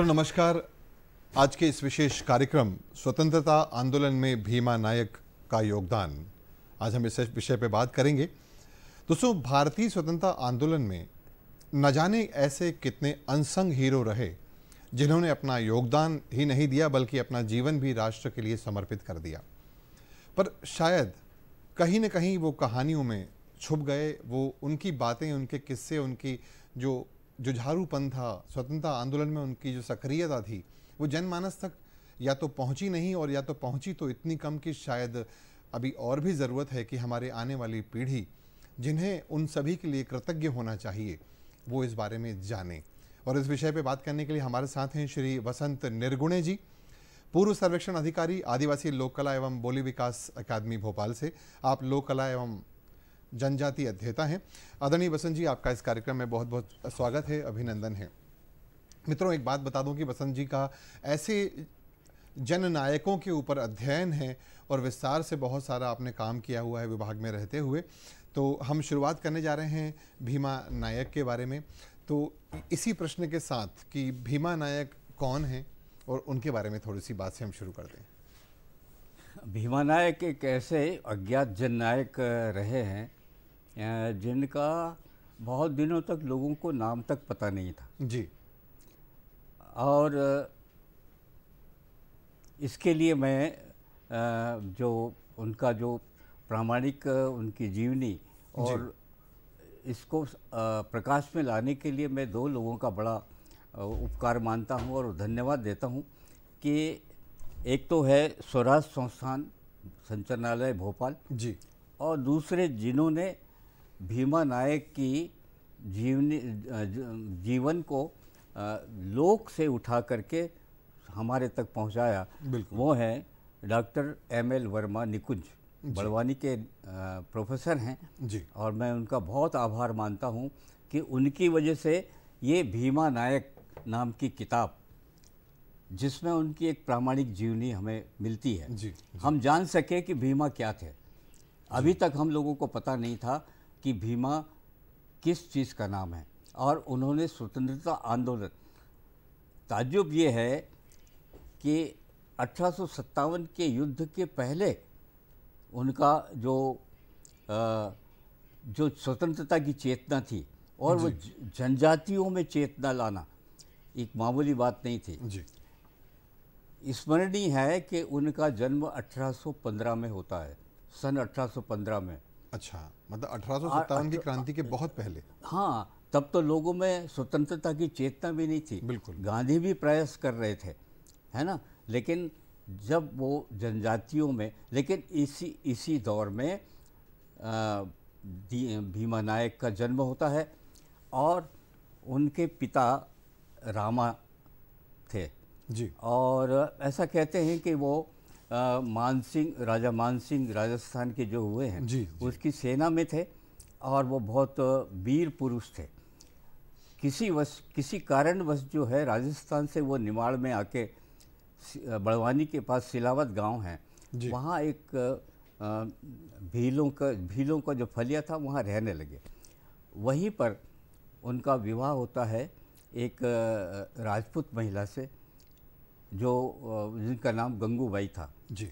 मित्रों नमस्कार आज के इस विशेष कार्यक्रम स्वतंत्रता आंदोलन में भीमा नायक का योगदान आज हम इस विषय पर बात करेंगे दोस्तों भारतीय स्वतंत्रता आंदोलन में न जाने ऐसे कितने अनसंग हीरो रहे जिन्होंने अपना योगदान ही नहीं दिया बल्कि अपना जीवन भी राष्ट्र के लिए समर्पित कर दिया पर शायद कहीं न कहीं वो कहानियों में छुप गए वो उनकी बातें उनके किस्से उनकी जो जुझारूपन था स्वतंत्रता आंदोलन में उनकी जो सक्रियता थी वो जनमानस तक या तो पहुंची नहीं और या तो पहुंची तो इतनी कम कि शायद अभी और भी ज़रूरत है कि हमारे आने वाली पीढ़ी जिन्हें उन सभी के लिए कृतज्ञ होना चाहिए वो इस बारे में जाने और इस विषय पर बात करने के लिए हमारे साथ हैं श्री वसंत निर्गुणे जी पूर्व सर्वेक्षण अधिकारी आदिवासी लोक कला एवं बोली विकास अकादमी भोपाल से आप लोक कला एवं जनजाति अध्येता हैं आदरणीय बसंत जी आपका इस कार्यक्रम में बहुत बहुत स्वागत है अभिनंदन है मित्रों एक बात बता दूं कि बसंत जी का ऐसे जन नायकों के ऊपर अध्ययन है और विस्तार से बहुत सारा आपने काम किया हुआ है विभाग में रहते हुए तो हम शुरुआत करने जा रहे हैं भीमा नायक के बारे में तो इसी प्रश्न के साथ कि भीमा नायक कौन है और उनके बारे में थोड़ी सी बात से हम शुरू कर दें भीमा नायक एक ऐसे अज्ञात जननायक रहे हैं जिनका बहुत दिनों तक लोगों को नाम तक पता नहीं था जी और इसके लिए मैं जो उनका जो प्रामाणिक उनकी जीवनी और इसको प्रकाश में लाने के लिए मैं दो लोगों का बड़ा उपकार मानता हूँ और धन्यवाद देता हूँ कि एक तो है स्वराज संस्थान संचालनालय भोपाल जी और दूसरे जिन्होंने भीमा नायक की जीवनी जीवन को लोक से उठा करके हमारे तक पहुंचाया वो हैं doctor M L Verma Nikunj Barwani के प्रोफेसर हैं जी और मैं उनका बहुत आभार मानता हूं कि उनकी वजह से ये भीमा नायक नाम की किताब जिसमें उनकी एक प्रामाणिक जीवनी हमें मिलती है जी, जी। हम जान सके कि भीमा क्या थे अभी तक हम लोगों को पता नहीं था कि भीमा किस चीज़ का नाम है और उन्होंने स्वतंत्रता आंदोलन ताजुब ये है कि अठारह के युद्ध के पहले उनका जो आ, जो स्वतंत्रता की चेतना थी और वो जनजातियों में चेतना लाना एक मामूली बात नहीं थी स्मरणीय है कि उनका जन्म 1815 में होता है सन 1815 में अच्छा मतलब अठारह की क्रांति के बहुत पहले हाँ तब तो लोगों में स्वतंत्रता की चेतना भी नहीं थी बिल्कुल गांधी भी प्रयास कर रहे थे है ना लेकिन जब वो जनजातियों में लेकिन इसी इसी दौर में भीमा नायक का जन्म होता है और उनके पिता रामा थे जी और ऐसा कहते हैं कि वो मानसिंह राजा मानसिंह राजस्थान के जो हुए हैं जी, जी। उसकी सेना में थे और वो बहुत वीर पुरुष थे किसी वश किसी कारणवश जो है राजस्थान से वो निमाड़ में आके बड़वानी के पास सिलावत गांव है वहाँ एक भीलों का भीलों का जो फलिया था वहाँ रहने लगे वहीं पर उनका विवाह होता है एक राजपूत महिला से जो जिनका नाम गंगूबाई था जी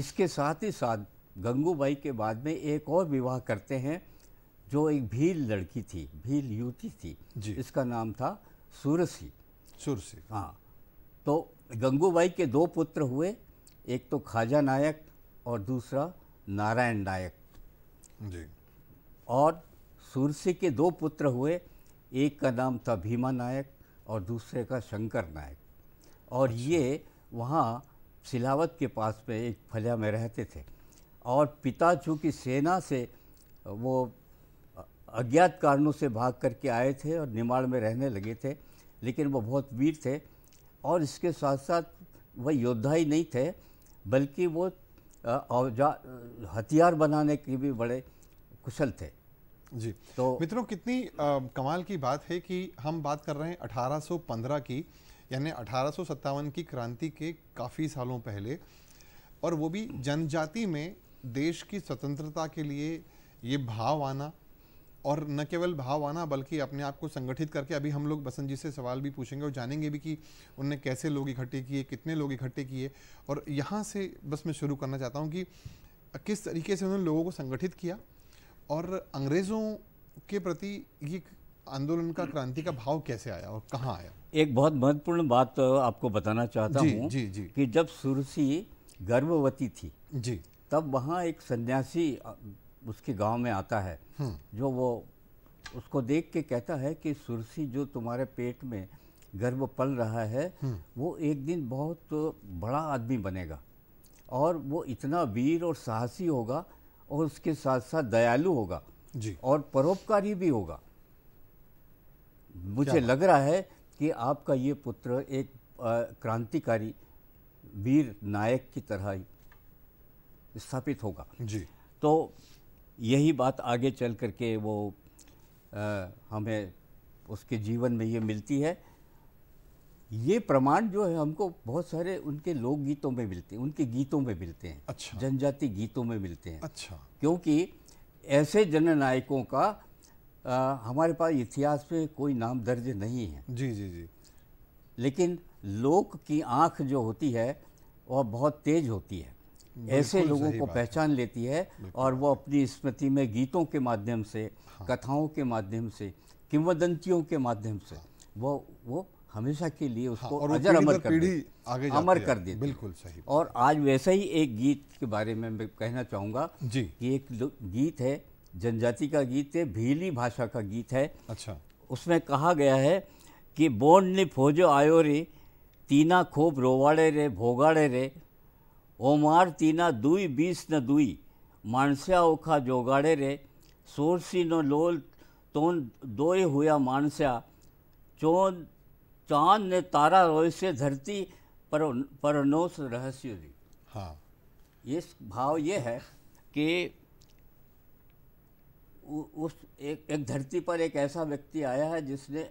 इसके साथ ही साथ गंगूबाई के बाद में एक और विवाह करते हैं जो एक भील लड़की थी भील युवती थी जी। इसका नाम था सूरसी सूरसी हाँ तो गंगूबाई के दो पुत्र हुए एक तो खाजा नायक और दूसरा नारायण नायक जी और सूरसी के दो पुत्र हुए एक का नाम था भीमा नायक और दूसरे का शंकर नायक और ये वहाँ सिलावत के पास पे एक फलिया में रहते थे और पिता चूँकि सेना से वो अज्ञात कारणों से भाग करके आए थे और निमाड़ में रहने लगे थे लेकिन वो बहुत वीर थे और इसके साथ साथ वह योद्धा ही नहीं थे बल्कि वो औजा हथियार बनाने के भी बड़े कुशल थे जी तो मित्रों कितनी आ, कमाल की बात है कि हम बात कर रहे हैं 1815 की यानी अठारह की क्रांति के काफ़ी सालों पहले और वो भी जनजाति में देश की स्वतंत्रता के लिए ये भाव आना और न केवल भाव आना बल्कि अपने आप को संगठित करके अभी हम लोग बसंत जी से सवाल भी पूछेंगे और जानेंगे भी कि उनने कैसे लोग इकट्ठे किए कितने लोग इकट्ठे किए और यहाँ से बस मैं शुरू करना चाहता हूँ कि किस तरीके से उन्होंने लोगों को संगठित किया और अंग्रेज़ों के प्रति ये आंदोलन का क्रांति का भाव कैसे आया और कहाँ आया एक बहुत महत्वपूर्ण बात आपको बताना चाहता हूँ कि जब सुरसी गर्भवती थी जी तब वहाँ एक सन्यासी उसके गांव में आता है हम्म। जो वो उसको देख के कहता है कि सुरसी जो तुम्हारे पेट में गर्भ पल रहा है हम्म। वो एक दिन बहुत बड़ा आदमी बनेगा और वो इतना वीर और साहसी होगा और उसके साथ साथ दयालु होगा जी और परोपकारी भी होगा मुझे लग रहा है कि आपका ये पुत्र एक क्रांतिकारी वीर नायक की तरह स्थापित होगा जी तो यही बात आगे चल करके वो आ, हमें उसके जीवन में ये मिलती है ये प्रमाण जो है हमको बहुत सारे उनके लोकगीतों में मिलते हैं उनके गीतों में मिलते हैं अच्छा जनजाति गीतों में मिलते हैं अच्छा क्योंकि ऐसे जननायकों का आ, हमारे पास इतिहास में कोई नाम दर्ज नहीं है जी जी जी लेकिन लोक की आंख जो होती है वह बहुत तेज होती है ऐसे लोगों को पहचान लेती है और वो अपनी स्मृति में गीतों के माध्यम से हाँ। कथाओं के माध्यम से किंवदंतियों के माध्यम से हाँ। वो वो हमेशा के लिए हाँ, उसको हाँ, अजर अमर कर दे, आगे अमर कर दे बिल्कुल सही और आज वैसा ही एक गीत के बारे में मैं कहना चाहूँगा कि एक गीत है जनजाति का गीत है भीली भाषा का गीत है अच्छा उसमें कहा गया है कि बोन ने फोजो आयो रे तीना खूब रोवाड़े रे भोगाड़े रे ओमार तीना दुई बीस न दुई मानस्या ओखा जोगाड़े रे सोरसी नो लोल तोन दोए हुआ मानस्या चोन चांद ने तारा रोय से धरती पर परनोस रहस्य दी हाँ ये भाव ये है कि उस एक एक धरती पर एक ऐसा व्यक्ति आया है जिसने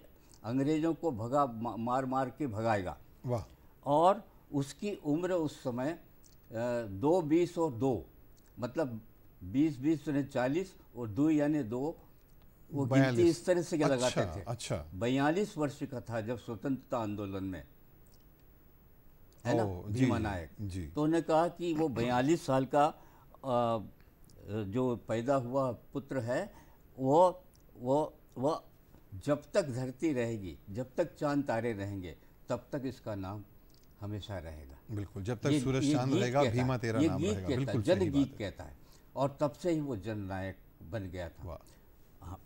अंग्रेज़ों को भगा मार मार के भगाएगा वाह और उसकी उम्र उस समय दो बीस और दो मतलब बीस बीस यानी चालीस और दो यानी दो वो गिनती इस तरह से क्या अच्छा, लगाते थे अच्छा बयालीस वर्ष का था जब स्वतंत्रता आंदोलन में है ना जी, जी, जी तो उन्होंने कहा कि वो बयालीस साल का आ, जो पैदा हुआ पुत्र है वो वो वो जब तक धरती रहेगी जब तक चांद तारे रहेंगे तब तक इसका नाम हमेशा रहेगा बिल्कुल जब तक सूरज चांद रहेगा भीमा तेरा ये नाम गीत रहेगा बिल्कुल जन गीत कहता है और तब से ही वो जननायक बन गया था हाँ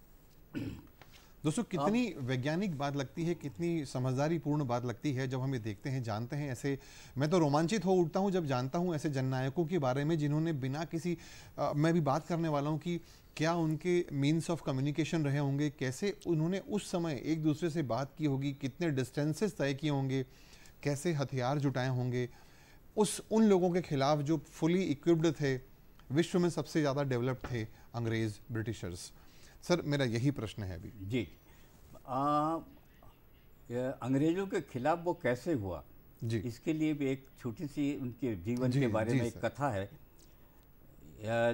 दोस्तों हाँ। कितनी वैज्ञानिक बात लगती है कितनी समझदारी पूर्ण बात लगती है जब हम ये देखते हैं जानते हैं ऐसे मैं तो रोमांचित हो उठता हूँ जब जानता हूँ ऐसे जननायकों के बारे में जिन्होंने बिना किसी आ, मैं भी बात करने वाला हूँ कि क्या उनके मीन्स ऑफ कम्युनिकेशन रहे होंगे कैसे उन्होंने उस समय एक दूसरे से बात की होगी कितने डिस्टेंसेस तय किए होंगे कैसे हथियार जुटाए होंगे उस उन लोगों के खिलाफ जो फुली इक्विप्ड थे विश्व में सबसे ज़्यादा डेवलप्ड थे अंग्रेज़ ब्रिटिशर्स सर मेरा यही प्रश्न है अभी जी आ, अंग्रेजों के खिलाफ वो कैसे हुआ जी इसके लिए भी एक छोटी सी उनके जीवन जी, के बारे जी, में एक कथा है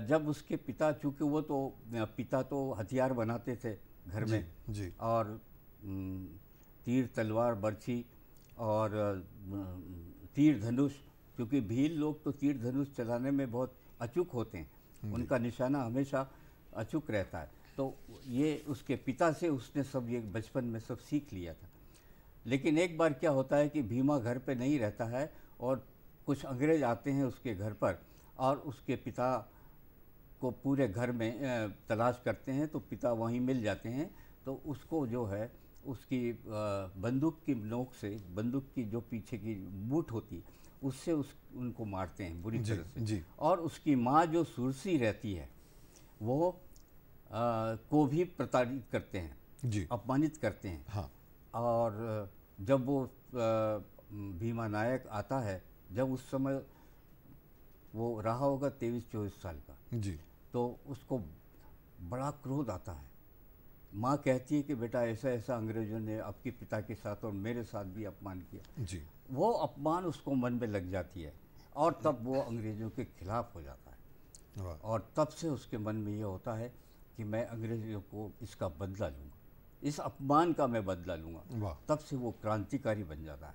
जब उसके पिता चूंकि वो तो पिता तो हथियार बनाते थे घर जी, में जी और तीर तलवार बर्छी और तीर धनुष क्योंकि भील लोग तो तीर धनुष चलाने में बहुत अचूक होते हैं उनका निशाना हमेशा अचूक रहता है तो ये उसके पिता से उसने सब ये बचपन में सब सीख लिया था लेकिन एक बार क्या होता है कि भीमा घर पे नहीं रहता है और कुछ अंग्रेज आते हैं उसके घर पर और उसके पिता को पूरे घर में तलाश करते हैं तो पिता वहीं मिल जाते हैं तो उसको जो है उसकी बंदूक की नोक से बंदूक की जो पीछे की बूट होती है उससे उस उनको मारते हैं बुरी तरह से और उसकी माँ जो सुरसी रहती है वो को भी प्रताड़ित करते हैं जी अपमानित करते हैं हाँ और जब वो भीमा नायक आता है जब उस समय वो रहा होगा तेईस चौबीस साल का जी तो उसको बड़ा क्रोध आता है माँ कहती है कि बेटा ऐसा ऐसा अंग्रेजों ने आपके पिता के साथ और मेरे साथ भी अपमान किया जी वो अपमान उसको मन में लग जाती है और तब वो अंग्रेजों के खिलाफ हो जाता है और तब से उसके मन में ये होता है कि मैं अंग्रेजों को इसका बदला लूँगा इस अपमान का मैं बदला लूँगा तब से वो क्रांतिकारी बन जाता है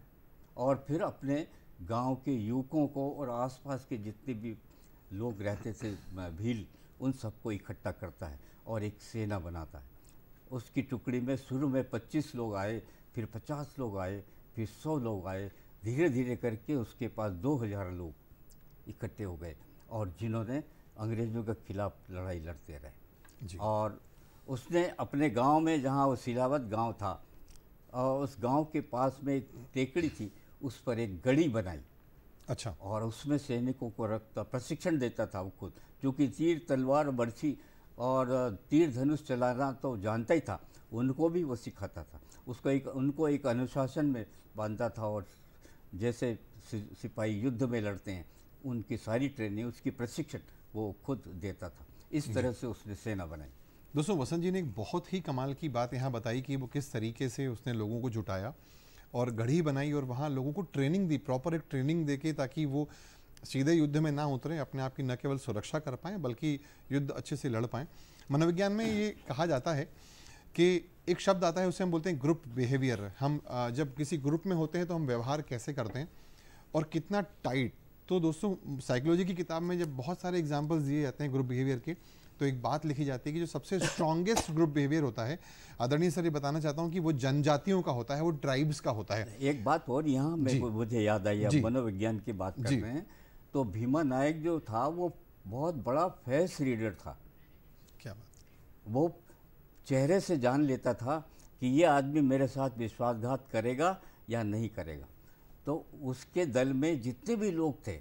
और फिर अपने गांव के युवकों को और आसपास के जितने भी लोग रहते थे भील उन सबको इकट्ठा करता है और एक सेना बनाता है उसकी टुकड़ी में शुरू में 25 लोग आए फिर 50 लोग आए फिर 100 लोग आए धीरे धीरे करके उसके पास 2000 लोग इकट्ठे हो गए और जिन्होंने अंग्रेज़ों के खिलाफ़ लड़ाई लड़ते रहे और उसने अपने गांव में जहां वो सिलावत गांव था और उस गांव के पास में एक टेकड़ी थी उस पर एक गढ़ी बनाई अच्छा और उसमें सैनिकों को रखता प्रशिक्षण देता था वो खुद क्योंकि तीर तलवार बर्छी और तीर धनुष चलाना तो जानता ही था उनको भी वो सिखाता था उसको एक उनको एक अनुशासन में बांधता था और जैसे सिपाही युद्ध में लड़ते हैं उनकी सारी ट्रेनिंग उसकी प्रशिक्षण वो खुद देता था इस तरह से उसने सेना बनाई दोस्तों वसंत जी ने एक बहुत ही कमाल की बात यहाँ बताई कि वो किस तरीके से उसने लोगों को जुटाया और गढ़ी बनाई और वहाँ लोगों को ट्रेनिंग दी प्रॉपर एक ट्रेनिंग दे ताकि वो सीधे युद्ध में ना उतरे अपने आप की न केवल सुरक्षा कर पाएँ बल्कि युद्ध अच्छे से लड़ पाएँ मनोविज्ञान में ये कहा जाता है कि एक शब्द आता है उसे हम बोलते हैं ग्रुप बिहेवियर हम जब किसी ग्रुप में होते हैं तो हम व्यवहार कैसे करते हैं और कितना टाइट तो दोस्तों साइकोलॉजी की किताब में जब बहुत सारे एग्जाम्पल्स दिए जाते हैं ग्रुप बिहेवियर के तो एक बात लिखी जाती है कि जो सबसे स्ट्रॉन्गेस्ट ग्रुप बिहेवियर होता है आदरणीय सर ये बताना चाहता हूँ कि वो जनजातियों का होता है वो ट्राइब्स का होता है एक बात और यहाँ मुझे याद आई है मनोविज्ञान की बात कर रहे हैं तो भीमा नायक जो था वो बहुत बड़ा फेस रीडर था क्या बात वो चेहरे से जान लेता था कि ये आदमी मेरे साथ विश्वासघात करेगा या नहीं करेगा तो उसके दल में जितने भी लोग थे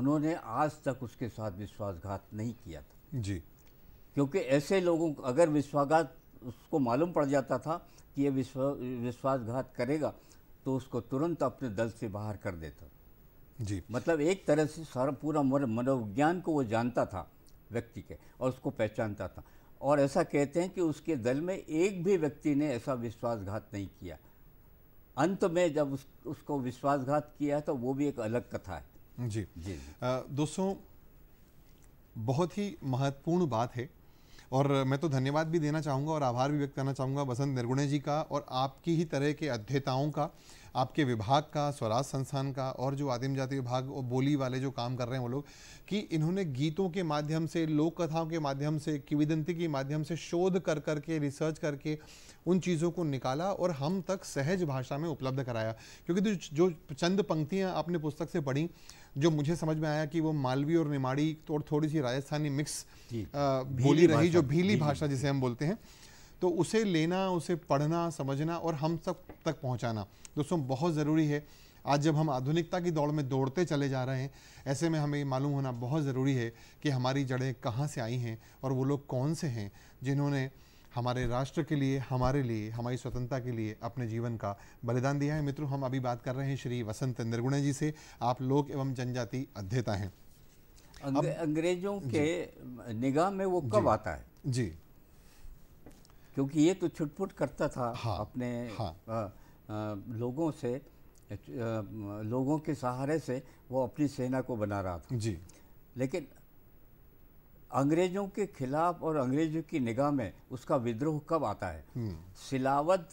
उन्होंने आज तक उसके साथ विश्वासघात नहीं किया था जी क्योंकि ऐसे लोगों को अगर विश्वासघात उसको मालूम पड़ जाता था कि ये विश्वा विश्वासघात करेगा तो उसको तुरंत अपने दल से बाहर कर देता जी मतलब एक तरह से सारा पूरा मनोविज्ञान को वो जानता था व्यक्ति के और उसको पहचानता था और ऐसा कहते हैं कि उसके दल में एक भी व्यक्ति ने ऐसा विश्वासघात नहीं किया अंत में जब उस, उसको विश्वासघात किया तो वो भी एक अलग कथा है जी जी दोस्तों बहुत ही महत्वपूर्ण बात है और मैं तो धन्यवाद भी देना चाहूँगा और आभार भी व्यक्त करना चाहूँगा बसंत निर्गुणे जी का और आपकी ही तरह के अध्येताओं का आपके विभाग का स्वराज संस्थान का और जो आदिम जाति विभाग और बोली वाले जो काम कर रहे हैं वो लोग कि इन्होंने गीतों के माध्यम से लोक कथाओं के माध्यम से किविदंती के माध्यम से शोध कर करके रिसर्च करके उन चीज़ों को निकाला और हम तक सहज भाषा में उपलब्ध कराया क्योंकि जो चंद पंक्तियाँ आपने पुस्तक से पढ़ी जो मुझे समझ में आया कि वो मालवी और निमाड़ी और थोड़ी सी राजस्थानी मिक्स आ, बोली रही जो भीली भाषा जिसे हम बोलते हैं तो उसे लेना उसे पढ़ना समझना और हम सब तक पहुंचाना दोस्तों बहुत ज़रूरी है आज जब हम आधुनिकता की दौड़ में दौड़ते चले जा रहे हैं ऐसे में हमें मालूम होना बहुत ज़रूरी है कि हमारी जड़ें कहाँ से आई हैं और वो लोग कौन से हैं जिन्होंने हमारे राष्ट्र के लिए हमारे लिए हमारी स्वतंत्रता के लिए अपने जीवन का बलिदान दिया है मित्रों हम अभी बात कर रहे हैं श्री वसंत निर्गुणा जी से आप लोक एवं जनजाति अध्येता हैं अंग्रेजों के निगाह में वो कब आता है जी क्योंकि ये तो छुटपुट करता था हाँ, अपने हाँ, आ, आ, लोगों से आ, लोगों के सहारे से वो अपनी सेना को बना रहा था जी लेकिन अंग्रेजों के खिलाफ और अंग्रेजों की निगाह में उसका विद्रोह कब आता है हम्म। सिलावत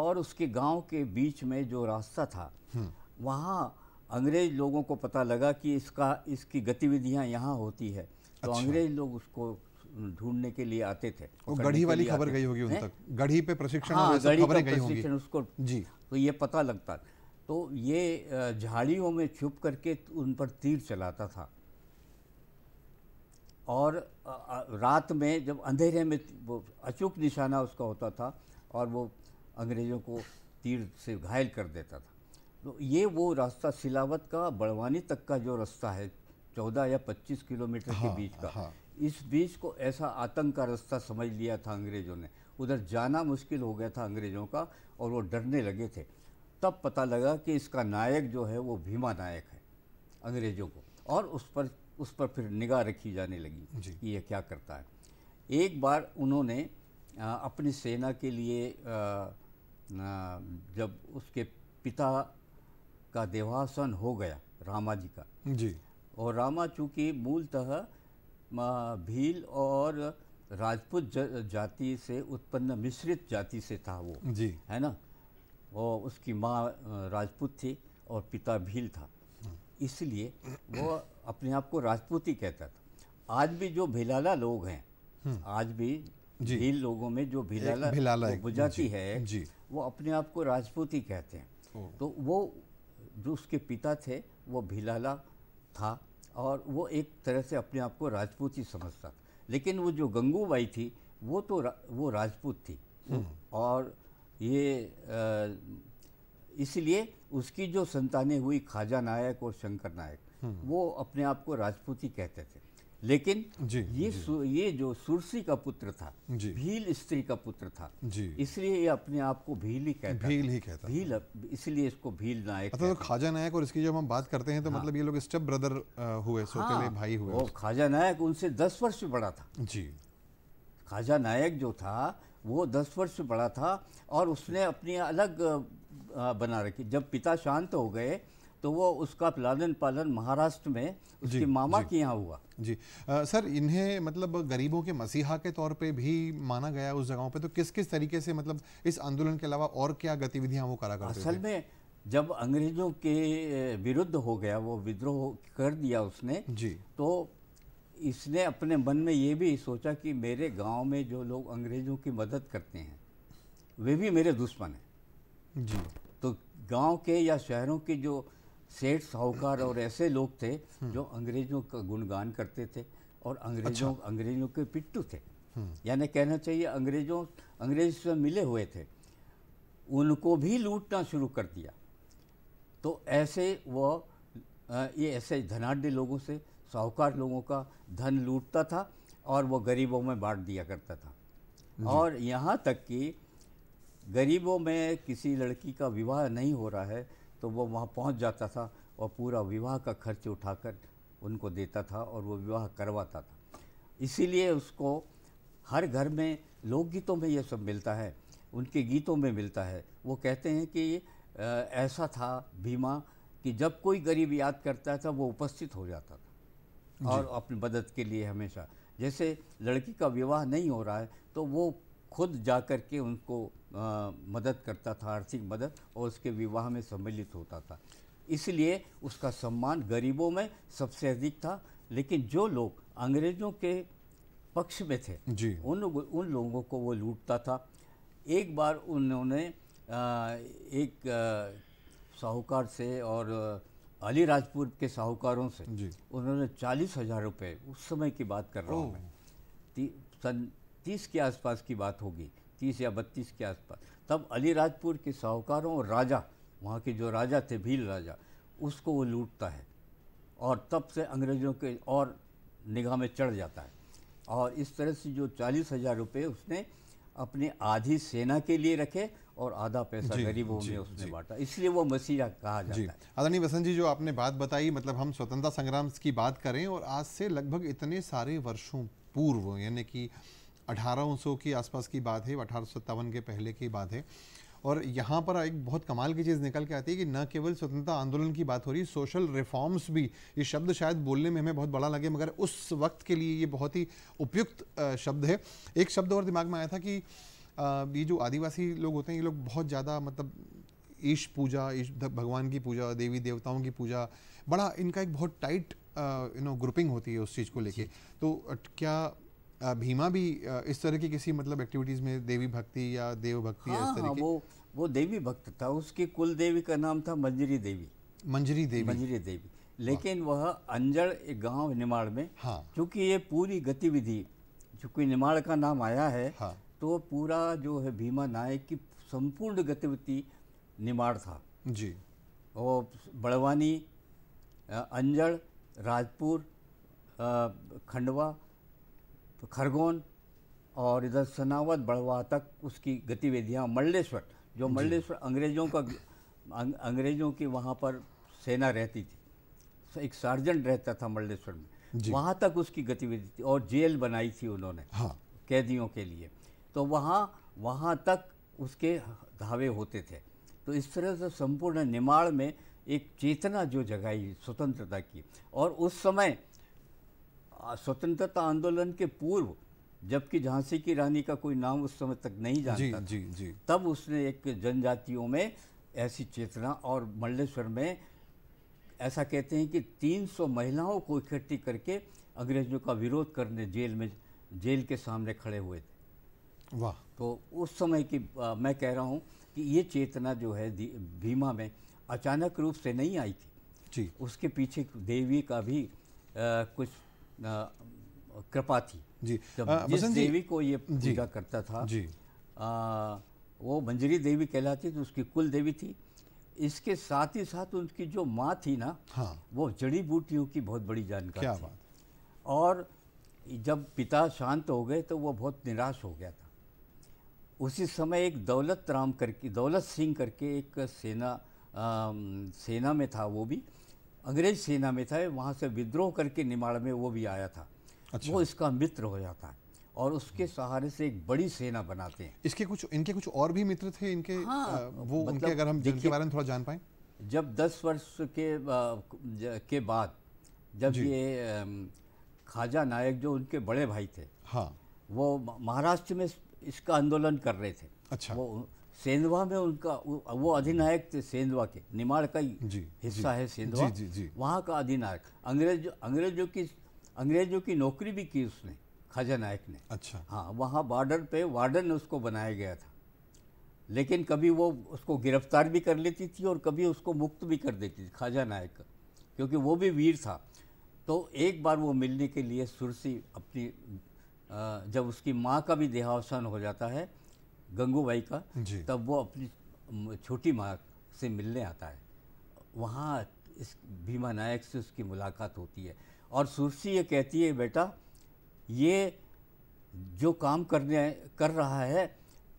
और उसके गांव के बीच में जो रास्ता था हम्म। वहाँ अंग्रेज लोगों को पता लगा कि इसका इसकी गतिविधियाँ यहाँ होती है तो अच्छा। अंग्रेज लोग उसको ढूंढने के लिए आते थे वो गढ़ी वाली खबर गई होगी उन तक गढ़ी पे प्रशिक्षण हाँ, खबरें गई होगी उसको जी तो ये पता लगता तो ये झाड़ियों में छुप करके उन पर तीर चलाता था और रात में जब अंधेरे में वो अचूक निशाना उसका होता था और वो अंग्रेज़ों को तीर से घायल कर देता था तो ये वो रास्ता सिलावत का बड़वानी तक का जो रास्ता है चौदह या पच्चीस किलोमीटर हाँ, के बीच का हाँ। इस बीच को ऐसा आतंक का रास्ता समझ लिया था अंग्रेज़ों ने उधर जाना मुश्किल हो गया था अंग्रेज़ों का और वो डरने लगे थे तब पता लगा कि इसका नायक जो है वो भीमा नायक है अंग्रेज़ों को और उस पर उस पर फिर निगाह रखी जाने लगी कि यह क्या करता है एक बार उन्होंने अपनी सेना के लिए जब उसके पिता का देहासन हो गया रामा जी का जी और रामा चूँकि मूलतः भील और राजपूत जाति से उत्पन्न मिश्रित जाति से था वो जी है ना और उसकी माँ राजपूत थी और पिता भील था इसलिए वो अपने आप को राजपूत ही कहता था आज भी जो भिलाला लोग हैं हम्म। आज भी भील लोगों में जो भिलाला भिलाला तो है जी। वो अपने आप को राजपूत ही कहते हैं तो वो जो उसके पिता थे वो भिलाला था और वो एक तरह से अपने आप को राजपूत ही समझता लेकिन वो जो गंगूबाई थी वो तो रा, वो राजपूत थी हम्म। और ये इसलिए उसकी जो संतानें हुई ख्वाजा नायक और शंकर नायक हम्म। वो अपने आप को राजपूत ही कहते थे लेकिन जी, ये जी. सु, ये जो सुरसी का पुत्र था भील स्त्री का पुत्र था इसलिए ये अपने आप को भील ही कहता भील ही कहता भील इसलिए इसको भील नायक अच्छा, तो खाजा नायक और इसकी जब हम बात करते हैं तो हाँ, मतलब ये लोग स्टेप ब्रदर हुए हाँ, भाई हुए और खाजा नायक उनसे दस वर्ष बड़ा था जी खाजा नायक जो था वो दस वर्ष बड़ा था और उसने अपनी अलग बना रखी जब पिता शांत हो गए तो वो उसका लालन पालन महाराष्ट्र में उसके मामा के यहाँ हुआ जी आ, सर इन्हें मतलब गरीबों के मसीहा के तौर पे भी माना गया उस जगहों पे तो किस किस तरीके से मतलब इस आंदोलन के अलावा और क्या गतिविधियां वो करा करते असल में जब अंग्रेजों के विरुद्ध हो गया वो विद्रोह कर दिया उसने जी तो इसने अपने मन में ये भी सोचा कि मेरे गाँव में जो लोग अंग्रेजों की मदद करते हैं वे भी मेरे दुश्मन हैं जी तो गांव के या शहरों के जो सेठ साहूकार और ऐसे लोग थे हम्म। जो अंग्रेजों का गुणगान करते थे और अंग्रेजों अच्छा। अंग्रेजों के पिट्टू थे हम्म। यानी कहना चाहिए अंग्रेजों अंग्रेज से मिले हुए थे उनको भी लूटना शुरू कर दिया तो ऐसे वह ये ऐसे धनाढ़ लोगों से साहूकार लोगों का धन लूटता था और वो गरीबों में बांट दिया करता था और यहाँ तक कि गरीबों में किसी लड़की का विवाह नहीं हो रहा है तो वो वहाँ पहुँच जाता था और पूरा विवाह का खर्च उठाकर उनको देता था और वो विवाह करवाता था इसीलिए उसको हर घर में लोकगीतों में ये सब मिलता है उनके गीतों में मिलता है वो कहते हैं कि ऐसा था भीमा कि जब कोई गरीब याद करता था वो उपस्थित हो जाता था और अपनी मदद के लिए हमेशा जैसे लड़की का विवाह नहीं हो रहा है तो वो खुद जा कर के उनको आ, मदद करता था आर्थिक मदद और उसके विवाह में सम्मिलित होता था इसलिए उसका सम्मान गरीबों में सबसे अधिक था लेकिन जो लोग अंग्रेज़ों के पक्ष में थे जी उन उन लोगों को वो लूटता था एक बार उन्होंने एक साहूकार से और अलीराजपुर के साहूकारों से उन्होंने चालीस हज़ार रुपये उस समय की बात कर रहा हूँ मैं ती, सन तीस के आसपास की बात होगी तीस या बत्तीस के आसपास तब अलीराजपुर के साहूकारों और राजा वहाँ के जो राजा थे भील राजा उसको वो लूटता है और तब से अंग्रेज़ों के और निगाह में चढ़ जाता है और इस तरह से जो चालीस हज़ार रुपये उसने अपनी आधी सेना के लिए रखे और आधा पैसा गरीबों में उसने बांटा इसलिए वो मसीहा कहा जाता है अदानी वसंत जी जो आपने बात बताई मतलब हम स्वतंत्रता संग्राम की बात करें और आज से लगभग इतने सारे वर्षों पूर्व यानी कि अठारह के आसपास की बात है अठारह के पहले की बात है और यहाँ पर एक बहुत कमाल की चीज़ निकल के आती है कि न केवल स्वतंत्रता आंदोलन की बात हो रही सोशल रिफॉर्म्स भी ये शब्द शायद बोलने में हमें बहुत बड़ा लगे मगर उस वक्त के लिए ये बहुत ही उपयुक्त शब्द है एक शब्द और दिमाग में आया था कि ये जो आदिवासी लोग होते हैं ये लोग बहुत ज़्यादा मतलब ईश पूजा ईश भगवान की पूजा देवी देवताओं की पूजा बड़ा इनका एक बहुत टाइट यू नो ग्रुपिंग होती है उस चीज़ को लेके तो क्या भीमा भी इस तरह की किसी मतलब एक्टिविटीज में देवी भक्ति या देव भक्ति हाँ, इस तरह हाँ, की? वो वो देवी भक्त था उसकी कुल देवी का नाम था मंजरी देवी मंजरी देवी मंजरी देवी लेकिन वह अंजड़ एक गांव निमाड़ में हाँ क्योंकि ये पूरी गतिविधि चूंकि निमाड़ का नाम आया है हाँ, तो पूरा जो है भीमा नायक की संपूर्ण गतिविधि निमाड़ था जी और बड़वानी अंजड़ राजपुर खंडवा तो खरगोन और इधर सनावत बड़वा तक उसकी गतिविधियाँ मल्लेश्वर जो मल्लेश्वर अंग्रेज़ों का अं-, अंग्रेज़ों की वहाँ पर सेना रहती थी एक सार्जेंट रहता था मल्लेश्वर में वहाँ तक उसकी गतिविधि थी और जेल बनाई थी उन्होंने हाँ। कैदियों के लिए तो वहाँ वहाँ तक उसके धावे होते थे तो इस तरह से संपूर्ण निमाड़ में एक चेतना जो जगाई स्वतंत्रता की और उस समय स्वतंत्रता आंदोलन के पूर्व जबकि झांसी की रानी का कोई नाम उस समय तक नहीं जानता जी, जी, जी। तब उसने एक जनजातियों में ऐसी चेतना और मल्लेश्वर में ऐसा कहते हैं कि 300 महिलाओं को इकट्ठी करके अंग्रेजों का विरोध करने जेल में जेल के सामने खड़े हुए थे वाह तो उस समय की आ, मैं कह रहा हूँ कि ये चेतना जो है भीमा में अचानक रूप से नहीं आई थी जी उसके पीछे देवी का भी आ, कुछ कृपा थी जी जब आ, जिस देवी को ये पूजा करता था जी आ, वो मंजरी देवी कहलाती थी तो उसकी कुल देवी थी इसके साथ ही साथ उनकी जो माँ थी ना हाँ। वो जड़ी बूटियों की बहुत बड़ी जानकारी थी और जब पिता शांत हो गए तो वो बहुत निराश हो गया था उसी समय एक दौलत राम करके दौलत सिंह करके एक सेना आ, सेना में था वो भी अंग्रेज सेना में था वहाँ से विद्रोह करके निमाड़ में वो भी आया था अच्छा। वो इसका मित्र हो जाता है और उसके सहारे से एक बड़ी सेना बनाते हैं इसके कुछ इनके कुछ और भी मित्र थे इनके हाँ, आ, वो मतलब उनके अगर हम जिनके बारे में थोड़ा जान पाए जब दस वर्ष के आ, के बाद जब ये खाजा नायक जो उनके बड़े भाई थे हाँ वो महाराष्ट्र में इसका आंदोलन कर रहे थे अच्छा वो सेंधवा में उनका वो अधिनायक थे सेंधवा के निमाड़ का ही हिस्सा है सेंधवा वहाँ का अधिनायक अंग्रेज अंग्रेजों की अंग्रेजों की नौकरी भी की उसने खजा नायक ने अच्छा हाँ वहाँ बॉर्डर पे वार्डन उसको बनाया गया था लेकिन कभी वो उसको गिरफ्तार भी कर लेती थी और कभी उसको मुक्त भी कर देती थी खाजा नायक क्योंकि वो भी वीर था तो एक बार वो मिलने के लिए सुरसी अपनी जब उसकी माँ का भी देहावसान हो जाता है गंगूबाई का तब वो अपनी छोटी माँ से मिलने आता है वहाँ इस भीमा नायक से उसकी मुलाकात होती है और सुरसी ये कहती है बेटा ये जो काम करने कर रहा है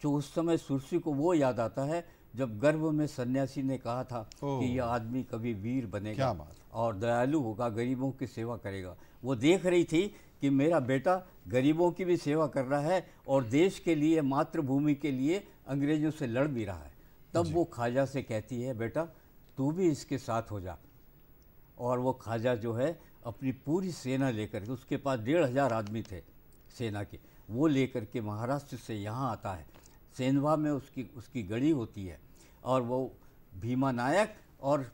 जो उस समय सुरसी को वो याद आता है जब गर्भ में सन्यासी ने कहा था कि यह आदमी कभी वीर बनेगा और दयालु होगा गरीबों की सेवा करेगा वो देख रही थी कि मेरा बेटा गरीबों की भी सेवा कर रहा है और हम्म। देश के लिए मातृभूमि के लिए अंग्रेज़ों से लड़ भी रहा है तब वो ख्वाजा से कहती है बेटा तू भी इसके साथ हो जा और वो ख्वाजा जो है अपनी पूरी सेना लेकर उसके पास डेढ़ हज़ार आदमी थे सेना के वो लेकर के महाराष्ट्र से यहाँ आता है सेंधवा में उसकी उसकी गड़ी होती है और वो भीमा नायक और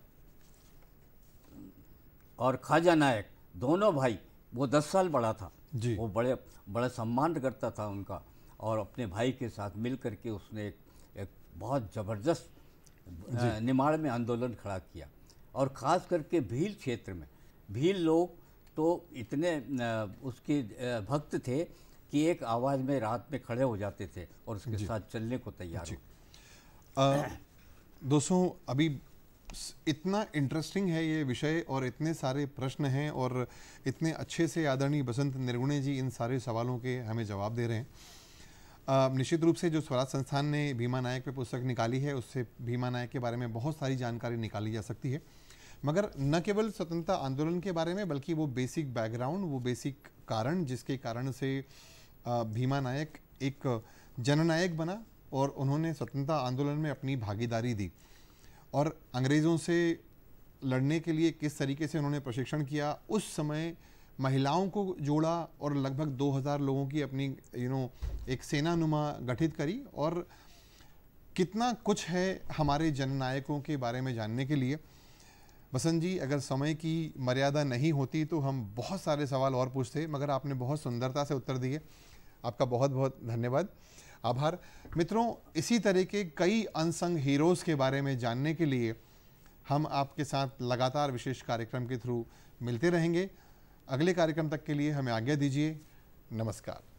और ख्वाजा नायक दोनों भाई वो दस साल बड़ा था जी वो बड़े बड़ा सम्मान करता था उनका और अपने भाई के साथ मिल करके उसने एक, एक बहुत ज़बरदस्त निमाड़ में आंदोलन खड़ा किया और ख़ास करके भील क्षेत्र में भील लोग तो इतने उसके भक्त थे कि एक आवाज़ में रात में खड़े हो जाते थे और उसके साथ चलने को तैयार दोस्तों अभी इतना इंटरेस्टिंग है ये विषय और इतने सारे प्रश्न हैं और इतने अच्छे से आदरणीय बसंत निर्गुणे जी इन सारे सवालों के हमें जवाब दे रहे हैं निश्चित रूप से जो स्वराज संस्थान ने भीमा नायक पर पुस्तक निकाली है उससे भीमा नायक के बारे में बहुत सारी जानकारी निकाली जा सकती है मगर न केवल स्वतंत्रता आंदोलन के बारे में बल्कि वो बेसिक बैकग्राउंड वो बेसिक कारण जिसके कारण से भीमा नायक एक जननायक बना और उन्होंने स्वतंत्रता आंदोलन में अपनी भागीदारी दी और अंग्रेज़ों से लड़ने के लिए किस तरीके से उन्होंने प्रशिक्षण किया उस समय महिलाओं को जोड़ा और लगभग 2000 लोगों की अपनी यू नो एक सेना नुमा गठित करी और कितना कुछ है हमारे जननायकों के बारे में जानने के लिए बसंत जी अगर समय की मर्यादा नहीं होती तो हम बहुत सारे सवाल और पूछते मगर आपने बहुत सुंदरता से उत्तर दिए आपका बहुत बहुत धन्यवाद आभार मित्रों इसी तरह के कई अनसंग हीरोज़ के बारे में जानने के लिए हम आपके साथ लगातार विशेष कार्यक्रम के थ्रू मिलते रहेंगे अगले कार्यक्रम तक के लिए हमें आज्ञा दीजिए नमस्कार